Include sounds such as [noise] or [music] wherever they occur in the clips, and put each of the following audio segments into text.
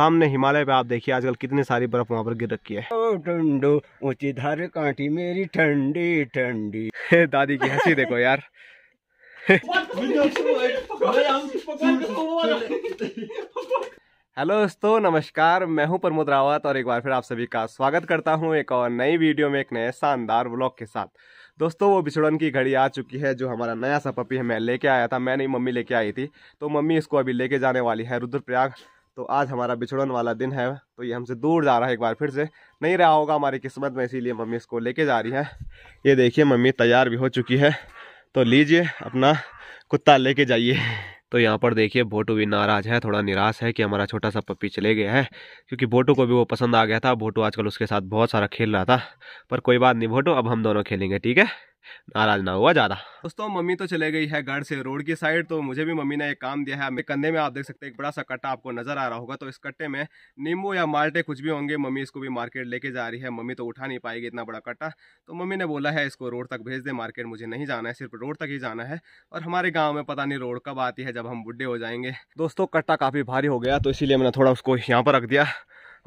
सामने हिमालय पे आप देखिए आजकल कितनी सारी बर्फ वहाँ पर गिर रखी है ठंडो ऊंची धार कांटी मेरी ठंडी ठंडी दादी की हंसी देखो यार हेलो दोस्तों नमस्कार मैं हूं प्रमोद रावत और एक बार फिर आप सभी का स्वागत करता हूं एक और नई वीडियो में एक नए शानदार व्लॉग के साथ दोस्तों वो बिछड़न की घड़ी आ चुकी है जो हमारा नया सा पपी है मैं लेके आया था मैं नहीं मम्मी लेके आई थी तो मम्मी इसको अभी लेके जाने वाली है रुद्रप्रयाग तो आज हमारा बिछड़न वाला दिन है तो ये हमसे दूर जा रहा है एक बार फिर से नहीं रहा होगा हमारी किस्मत में इसीलिए मम्मी इसको लेके जा रही है ये देखिए मम्मी तैयार भी हो चुकी है तो लीजिए अपना कुत्ता लेके जाइए तो यहाँ पर देखिए भोटू भी नाराज है थोड़ा निराश है कि हमारा छोटा सा पप्पी चले गया है क्योंकि भोटू को भी वो पसंद आ गया था भोटू आजकल उसके साथ बहुत सारा खेल रहा था पर कोई बात नहीं भोटू अब हम दोनों खेलेंगे ठीक है नाराज ना हुआ ज़्यादा दोस्तों मम्मी तो चले गई है घर से रोड की साइड तो मुझे भी मम्मी ने एक काम दिया है मेरे कंधे में आप देख सकते हैं एक बड़ा सा कट्टा आपको नजर आ रहा होगा तो इस कट्टे में नींबू या माल्टे कुछ भी होंगे मम्मी इसको भी मार्केट लेके जा रही है मम्मी तो उठा नहीं पाएगी इतना बड़ा कट्टा तो मम्मी ने बोला है इसको रोड तक भेज दे मार्केट मुझे नहीं जाना है सिर्फ रोड तक ही जाना है और हमारे गाँव में पता नहीं रोड कब आती है जब हम बुढ़े हो जाएंगे दोस्तों कट्टा काफ़ी भारी हो गया तो इसीलिए मैंने थोड़ा उसको यहाँ पर रख दिया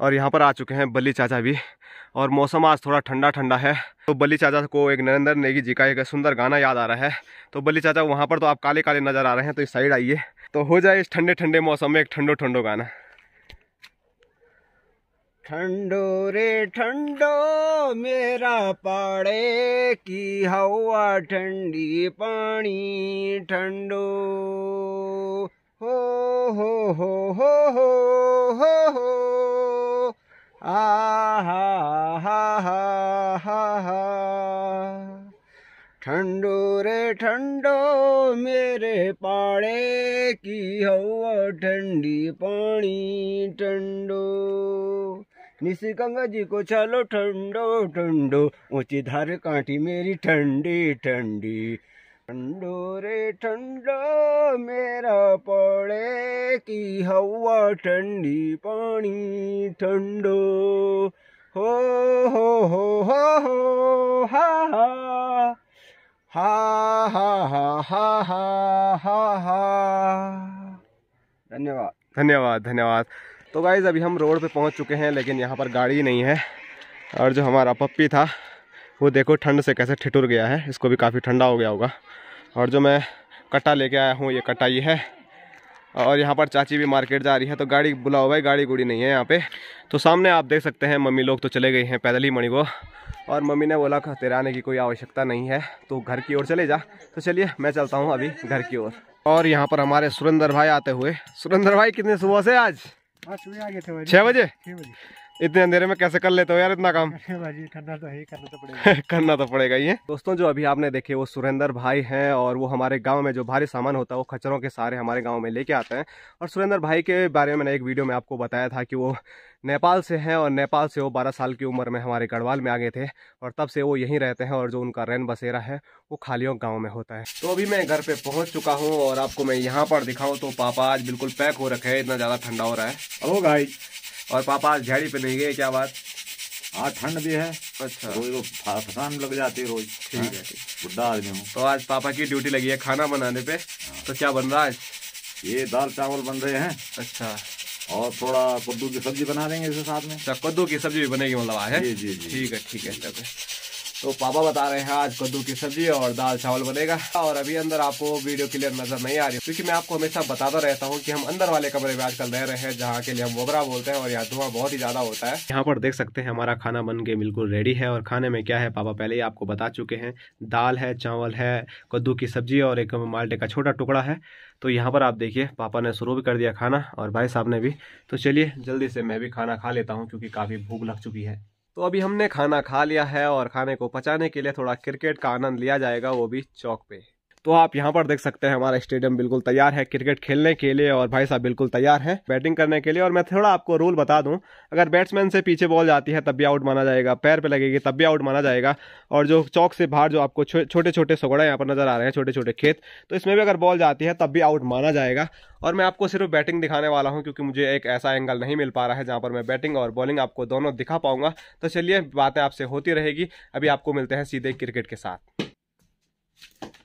और यहाँ पर आ चुके हैं बली चाचा भी और मौसम आज थोड़ा ठंडा ठंडा है तो बली चाचा को एक नरेंद्र नेगी जी का एक सुंदर गाना याद आ रहा है तो बली चाचा वहाँ पर तो आप काले काले नज़र आ रहे हैं तो इस साइड आइए तो हो जाए इस ठंडे ठंडे मौसम में एक ठंडो ठंडो गाना ठंडो रे ठंडो मेरा पाड़े की हवा ठंडी पानी ठंडो हो हो हो हो हो हो, हो, हो, हो आहा ठंडो रे ठंडो मेरे पाड़े की हवा ठंडी पानी ठंडो निशी गंगा जी को चलो ठंडो ठंडो ऊंची धार कांटी मेरी ठंडी ठंडी ठंडो रे ठंडो मेरा पड़े की हवा ठंडी पानी ठंडो हो हो हो हो हो हा हा हा हा हा हा हा धन्यवाद धन्यवाद धन्यवाद तो गाइज़ अभी हम रोड पे पहुंच चुके हैं लेकिन यहाँ पर गाड़ी नहीं है और जो हमारा पप्पी था वो देखो ठंड से कैसे ठिठुर गया है इसको भी काफ़ी ठंडा हो गया होगा और जो मैं कट्टा लेके आया हूँ ये कट्टा ये है और यहाँ पर चाची भी मार्केट जा रही है तो गाड़ी बुला हुआ है गाड़ी गुड़ी नहीं है यहाँ पे तो सामने आप देख सकते हैं मम्मी लोग तो चले गए हैं पैदल ही मणि को और मम्मी ने बोला तेरे आने की कोई आवश्यकता नहीं है तो घर की ओर चले जा तो चलिए मैं चलता हूँ अभी घर की ओर और यहाँ पर हमारे सुरेंद्र भाई आते हुए सुरेंद्र भाई कितने सुबह से आज छः बजे इतने अंधेरे में कैसे कर लेते हो यार इतना काम [laughs] करना तो है करना तो पड़ेगा [laughs] करना तो पड़ेगा ये दोस्तों जो अभी आपने देखे वो सुरेंद्र भाई हैं और वो हमारे गांव में जो भारी सामान होता है वो खचरों के सारे हमारे गांव में लेके आते हैं और सुरेंद्र भाई के बारे में मैंने एक वीडियो में आपको बताया था कि वो नेपाल से हैं और नेपाल से वो बारह साल की उम्र में हमारे गढ़वाल में आ गए थे और तब से वो यहीं रहते हैं और जो उनका रैन बसेरा है वो खालियों गाँव में होता है तो अभी मैं घर पे पहुँच चुका हूँ और आपको मैं यहाँ पर दिखाऊँ तो पापा आज बिल्कुल पैक हो रखे हैं इतना ज़्यादा ठंडा हो रहा है और पापा आज झाड़ी पे नहीं गए क्या बात हाँ ठंड भी है अच्छा रोज फसान लग जाती है रोज ठीक है बुढ़ा आदमी हूँ तो आज पापा की ड्यूटी लगी है खाना बनाने पे हाँ। तो क्या बन रहा है ये दाल चावल बन रहे हैं अच्छा और थोड़ा कद्दू की सब्जी बना देंगे इसके साथ में अच्छा, कद्दू की सब्जी भी बनेगी मतलब आज जी जी ठीक है ठीक है तो पापा बता रहे हैं आज कद्दू की सब्जी और दाल चावल बनेगा और अभी अंदर आपको वीडियो क्लियर नजर नहीं आ रही क्योंकि मैं आपको हमेशा बताता रहता हूँ कि हम अंदर वाले कमरे में आजकल रह रहे हैं जहाँ के लिए हम वबरा बोलते हैं और यहाँ धुआं बहुत ही ज्यादा होता है यहाँ पर देख सकते हैं हमारा खाना बन के बिल्कुल रेडी है और खाने में क्या है पापा पहले ही आपको बता चुके हैं दाल है चावल है कद्दू की सब्जी और एक माल्टे का छोटा टुकड़ा है तो यहाँ पर आप देखिए पापा ने शुरू भी कर दिया खाना और भाई साहब ने भी तो चलिए जल्दी से मैं भी खाना खा लेता हूँ क्योंकि काफ़ी भूख लग चुकी है तो अभी हमने खाना खा लिया है और खाने को पचाने के लिए थोड़ा क्रिकेट का आनंद लिया जाएगा वो भी चौक पे तो आप यहाँ पर देख सकते हैं हमारा स्टेडियम बिल्कुल तैयार है क्रिकेट खेलने के लिए और भाई साहब बिल्कुल तैयार है बैटिंग करने के लिए और मैं थोड़ा आपको रूल बता दूँ अगर बैट्समैन से पीछे बॉल जाती है तब भी आउट माना जाएगा पैर पर लगेगी तब भी आउट माना जाएगा और जो चौक से बाहर जो आपको छोटे छोटे सगड़ा यहाँ पर नजर आ रहे हैं छोटे छोटे खेत तो इसमें भी अगर बॉल जाती है तब भी आउट माना जाएगा और मैं आपको सिर्फ बैटिंग दिखाने वाला हूँ क्योंकि मुझे एक ऐसा एंगल नहीं मिल पा रहा है जहाँ पर मैं बैटिंग और बॉलिंग आपको दोनों दिखा पाऊंगा तो चलिए बातें आपसे होती रहेगी अभी आपको मिलते हैं सीधे क्रिकेट के साथ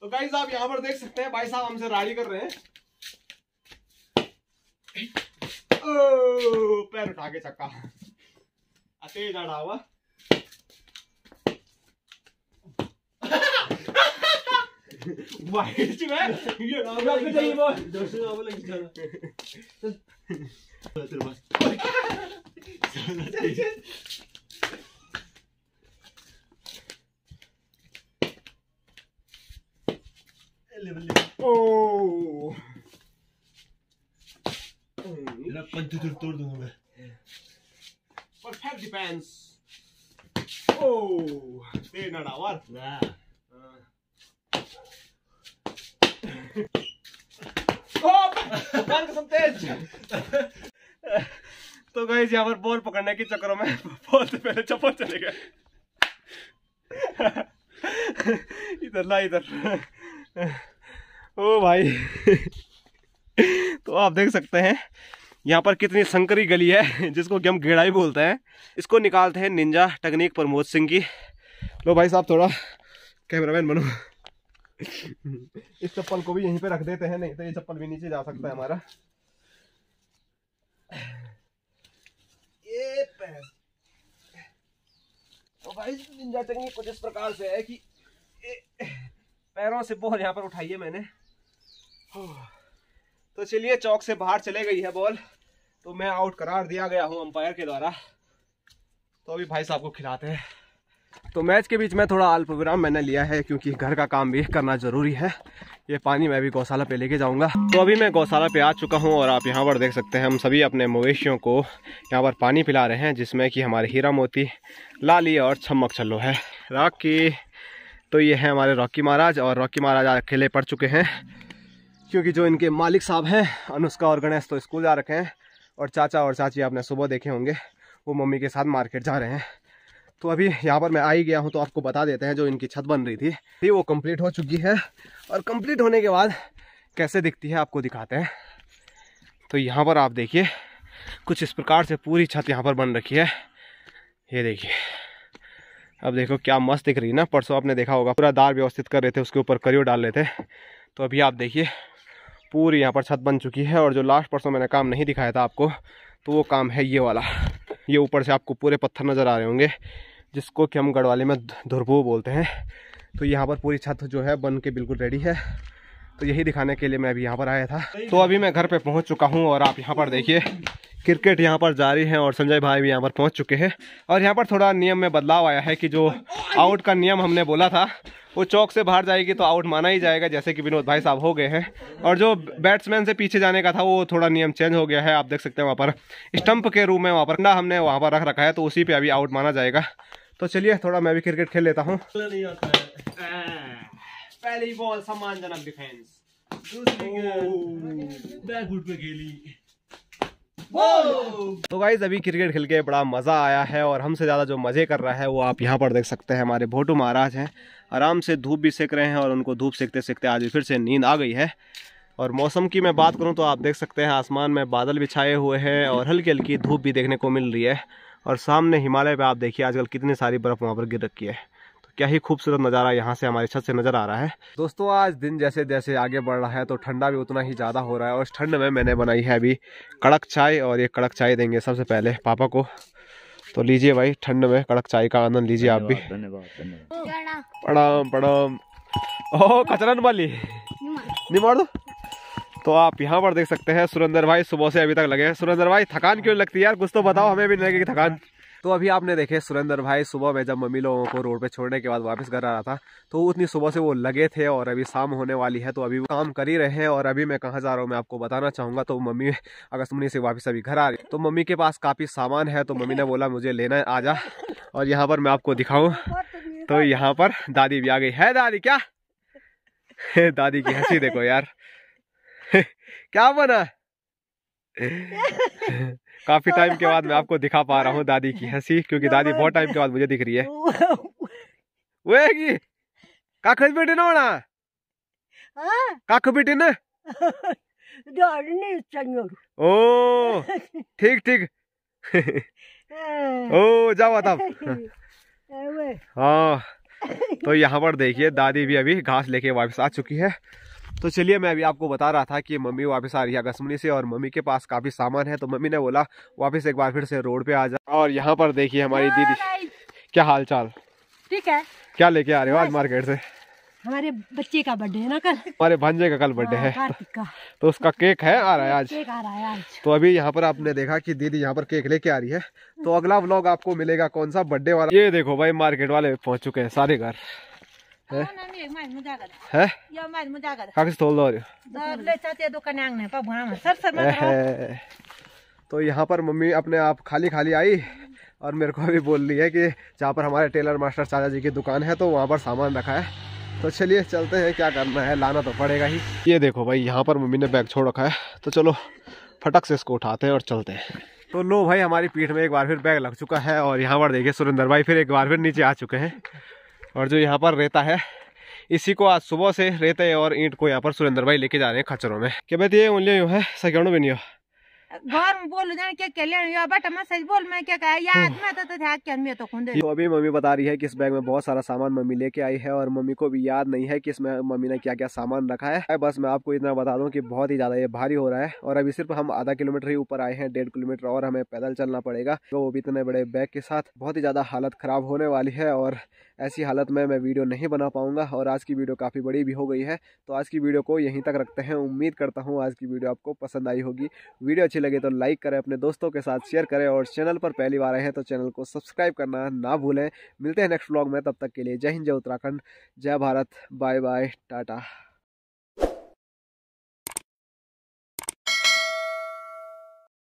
तो गाइज आप यहाँ पर देख सकते हैं भाई साहब हमसे राड़ी कर रहे हैं ओ, पैर उठा के चक्का तेज अड़ा हुआ ये आपको [laughs] तेरे पास [laughs] Ben tutturdum be. But have depends. Oh, they not our. Nah. Uh. Oh, तो गए यहाँ पर बॉल पकड़ने के चक्कर में बहुत पहले चप्पल चले गए इधर ला इधर ओ भाई तो आप देख सकते हैं यहाँ पर कितनी संकरी गली है [laughs] जिसको कि हम गेड़ाई बोलते हैं इसको निकालते हैं निंजा टेक्निक प्रमोद सिंह की लो भाई साहब थोड़ा कैमरामैन बनो [laughs] इस चप्पल को भी यहीं पे रख देते हैं नहीं तो ये चप्पल भी नीचे जा सकता है हमारा ये तो भाई निंजा टेक्निक कुछ इस प्रकार से है कि पैरों से बहुत यहाँ पर उठाई है मैंने तो चलिए चौक से बाहर चले गई है बॉल तो मैं आउट करार दिया गया हूँ अंपायर के द्वारा तो अभी भाई साहब को खिलाते हैं तो मैच के बीच में थोड़ा अल्प विराम मैंने लिया है क्योंकि घर का काम भी करना ज़रूरी है ये पानी मैं भी गौशाला पे लेके जाऊंगा तो अभी मैं गौशाला पे आ चुका हूँ और आप यहाँ पर देख सकते हैं हम सभी अपने मवेशियों को यहाँ पर पानी पिला रहे हैं जिसमें कि हमारे हीरा मोती लाली और छमक छल्लो है राखी तो ये है हमारे रॉकी महाराज और रॉकी महाराज अकेले पड़ चुके हैं क्योंकि जो इनके मालिक साहब हैं अनुष्का और गणेश तो स्कूल जा रखे हैं और चाचा और चाची आपने सुबह देखे होंगे वो मम्मी के साथ मार्केट जा रहे हैं तो अभी यहाँ पर मैं आ ही गया हूँ तो आपको बता देते हैं जो इनकी छत बन रही थी ये वो कंप्लीट हो चुकी है और कंप्लीट होने के बाद कैसे दिखती है आपको दिखाते हैं तो यहाँ पर आप देखिए कुछ इस प्रकार से पूरी छत यहाँ पर बन रखी है ये देखिए अब देखो क्या मस्त दिख रही है ना परसों आपने देखा होगा पूरा दार व्यवस्थित कर रहे थे उसके ऊपर करियो डाल रहे थे तो अभी आप देखिए पूरी यहाँ पर छत बन चुकी है और जो लास्ट परसों मैंने काम नहीं दिखाया था आपको तो वो काम है ये वाला ये ऊपर से आपको पूरे पत्थर नज़र आ रहे होंगे जिसको कि हम गढ़वाले में धुरबू बोलते हैं तो यहाँ पर पूरी छत जो है बन के बिल्कुल रेडी है तो यही दिखाने के लिए मैं अभी यहाँ पर आया था तो अभी मैं घर पे पहुँच चुका हूँ और आप यहाँ पर देखिए क्रिकेट यहाँ पर जारी है और संजय भाई भी यहाँ पर पहुँच चुके हैं और यहाँ पर थोड़ा नियम में बदलाव आया है कि जो आउट का नियम हमने बोला था वो चौक से बाहर जाएगी तो आउट माना ही जाएगा जैसे कि विनोद भाई साहब हो गए हैं और जो बैट्समैन से पीछे जाने का था वो थोड़ा नियम चेंज हो गया है आप देख सकते हैं वहाँ पर स्टंप के रूम में वहाँ पर ना हमने वहाँ पर रख रखा है तो उसी पर अभी आउट माना जाएगा तो चलिए थोड़ा मैं भी क्रिकेट खेल लेता हूँ पहली बॉल सम्मानजनक डिफेंस तो गाइज अभी क्रिकेट खेल के बड़ा मज़ा आया है और हमसे ज़्यादा जो मज़े कर रहा है वो आप यहाँ पर देख सकते हैं हमारे भोटू महाराज हैं आराम से धूप भी सेक रहे हैं और उनको धूप सेकते सेकते आज फिर से नींद आ गई है और मौसम की मैं बात करूँ तो आप देख सकते हैं आसमान में बादल भी छाए हुए हैं और हल्की हल्की धूप भी देखने को मिल रही है और सामने हिमालय पर आप देखिए आजकल कितनी सारी बर्फ़ वहाँ पर गिर रखी है क्या ही खूबसूरत नज़ारा यहाँ से हमारी छत से नज़र आ रहा है दोस्तों आज दिन जैसे जैसे आगे बढ़ रहा है तो ठंडा भी उतना ही ज़्यादा हो रहा है और इस ठंड में मैंने बनाई है अभी कड़क चाय और ये कड़क चाय देंगे सबसे पहले पापा को तो लीजिए भाई ठंड में कड़क चाय का आनंद लीजिए आप भी प्रणाम प्रणाम ओह कचरन वाली निमाड़ दो तो आप यहाँ पर देख सकते हैं सुरेंद्र भाई सुबह से अभी तक लगे सुरेंद्र भाई थकान क्यों लगती है यार कुछ तो बताओ हमें भी नहीं लगेगी थकान तो अभी आपने देखे सुरेंद्र भाई सुबह में जब मम्मी लोगों को रोड पे छोड़ने के बाद वापस घर आ रहा था तो उतनी सुबह से वो लगे थे और अभी शाम होने वाली है तो अभी वो काम कर ही रहे हैं और अभी मैं कहाँ जा रहा हूँ मैं आपको बताना चाहूँगा तो मम्मी मुनि से वापस अभी घर आ रही तो मम्मी के पास काफ़ी सामान है तो मम्मी ने बोला मुझे लेना आ जा और यहाँ पर मैं आपको दिखाऊँ तो यहाँ पर दादी भी आ गई है दादी क्या [laughs] दादी की हंसी देखो यार [laughs] क्या बना काफी तो टाइम के बाद मैं आपको दिखा पा रहा हूँ तो दादी की हंसी क्योंकि दादी बहुत टाइम के बाद मुझे दिख रही है वेगी [laughs] काख बेटे ना होना हाँ? काख बेटे ना [laughs] ओ ठीक ठीक [laughs] ओ जाओ आता हाँ तो यहाँ पर देखिए दादी भी अभी घास लेके वापस आ चुकी है तो चलिए मैं अभी आपको बता रहा था कि मम्मी वापस आ रही है आकाशमणी से और मम्मी के पास काफ़ी सामान है तो मम्मी ने बोला वापस एक बार फिर से रोड पे आ जा और यहाँ पर देखिए हमारी दीदी क्या हाल चाल ठीक है क्या लेके आ रहे हो आज मार्केट से हमारे बच्चे का बर्थडे है ना कल हमारे भांजे का कल बर्थडे हाँ, है तो, [laughs] तो उसका केक है आ रहा है आज केक आ रहा है आज तो अभी यहाँ पर आपने देखा कि दीदी यहाँ पर केक लेके आ रही है तो अगला व्लॉग आपको मिलेगा कौन सा बर्थडे वाला ये देखो भाई मार्केट वाले पहुँच चुके हैं सारे घर तोल दो तो, तो यहाँ पर मम्मी अपने आप खाली खाली आई और मेरे को अभी बोल रही है कि जहाँ पर हमारे टेलर मास्टर चाचा जी की दुकान है तो वहाँ पर सामान रखा है तो चलिए चलते हैं क्या करना है लाना तो पड़ेगा ही ये देखो भाई यहाँ पर मम्मी ने बैग छोड़ रखा है तो चलो फटक से इसको उठाते हैं और चलते हैं तो लो भाई हमारी पीठ में एक बार फिर बैग लग चुका है और यहाँ पर देखिए सुरेंद्र भाई फिर एक बार फिर नीचे आ चुके हैं और जो यहाँ पर रहता है इसी को आज सुबह से रहते हैं और ईंट को यहाँ पर सुरेंद्र भाई लेके जा रहे हैं खच्चरों में क्या बात तो ये उनलिया यू है सकेणो भी नहीं घर में बोल जाने क्या क्या यो बट मैं सच बोल मैं क्या कहा याद में तो तो था के मैं तो खुद यो तो अभी मम्मी बता रही है कि इस बैग में बहुत सारा सामान मम्मी लेके आई है और मम्मी को भी याद नहीं है कि इसमें मम्मी ने क्या क्या सामान रखा है बस मैं आपको इतना बता दूं कि बहुत ही ज्यादा ये भारी हो रहा है और अभी सिर्फ हम आधा किलोमीटर ही ऊपर आए हैं डेढ़ किलोमीटर और हमें पैदल चलना पड़ेगा तो वो भी इतने बड़े बैग के साथ बहुत ही ज्यादा हालत खराब होने वाली है और ऐसी हालत में मैं वीडियो नहीं बना पाऊँगा और आज की वीडियो काफ़ी बड़ी भी हो गई है तो आज की वीडियो को यहीं तक रखते हैं उम्मीद करता हूँ आज की वीडियो आपको पसंद आई होगी वीडियो अच्छी लगे तो लाइक करें अपने दोस्तों के साथ शेयर करें और चैनल पर पहली बार आए हैं तो चैनल को सब्सक्राइब करना ना भूलें मिलते हैं नेक्स्ट ब्लॉग में तब तक के लिए जय हिंद जय उत्तराखंड जय भारत बाय बाय टाटा